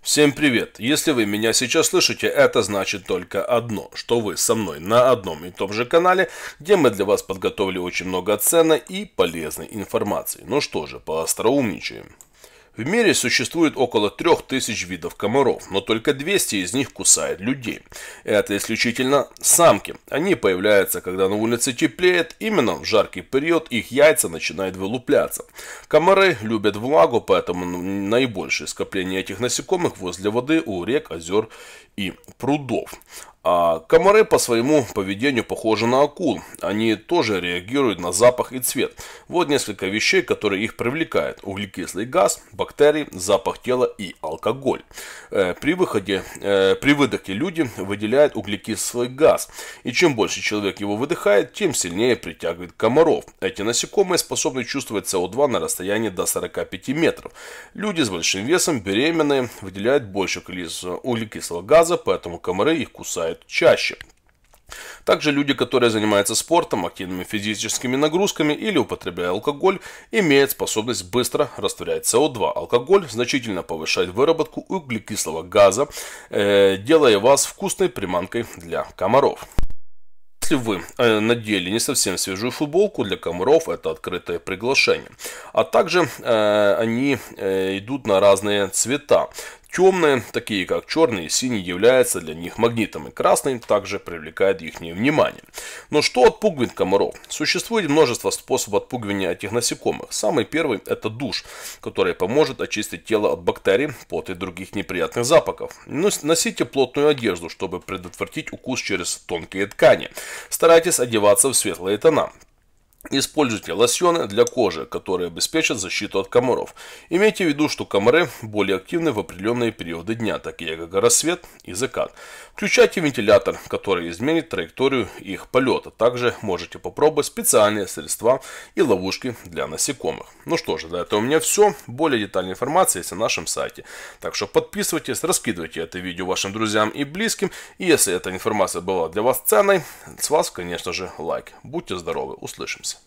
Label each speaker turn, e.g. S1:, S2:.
S1: Всем привет! Если вы меня сейчас слышите, это значит только одно, что вы со мной на одном и том же канале, где мы для вас подготовили очень много ценной и полезной информации. Ну что же, поостроумничаем. В мире существует около 3000 видов комаров, но только 200 из них кусает людей. Это исключительно самки. Они появляются, когда на улице теплеет, именно в жаркий период их яйца начинают вылупляться. Комары любят влагу, поэтому наибольшее скопление этих насекомых возле воды у рек, озер и прудов. А комары по своему поведению похожи на акул. Они тоже реагируют на запах и цвет. Вот несколько вещей, которые их привлекают. Углекислый газ, бактерии, запах тела и алкоголь. Э, при, выходе, э, при выдохе люди выделяют углекислый газ. И чем больше человек его выдыхает, тем сильнее притягивает комаров. Эти насекомые способны чувствовать СО2 на расстоянии до 45 метров. Люди с большим весом, беременные, выделяют больше углекислого газа, поэтому комары их кусают страдают чаще. Также люди, которые занимаются спортом, активными физическими нагрузками или употребляя алкоголь, имеют способность быстро растворять СО2. Алкоголь значительно повышает выработку углекислого газа, э, делая вас вкусной приманкой для комаров. Если вы э, надели не совсем свежую футболку, для комаров это открытое приглашение. А также э, они э, идут на разные цвета. Темные, такие как черный и синий, являются для них магнитом, и красный также привлекает их внимание. Но что отпугивает комаров? Существует множество способов отпугивания этих насекомых. Самый первый – это душ, который поможет очистить тело от бактерий, пот и других неприятных запахов. Ну, носите плотную одежду, чтобы предотвратить укус через тонкие ткани. Старайтесь одеваться в светлые тона. Используйте лосьоны для кожи, которые обеспечат защиту от комаров. Имейте в виду, что комары более активны в определенные периоды дня, такие как рассвет и закат. Включайте вентилятор, который изменит траекторию их полета. Также можете попробовать специальные средства и ловушки для насекомых. Ну что же, на этого у меня все. Более детальная информация есть на нашем сайте. Так что подписывайтесь, раскидывайте это видео вашим друзьям и близким. И если эта информация была для вас ценной, с вас, конечно же, лайк. Будьте здоровы, услышимся.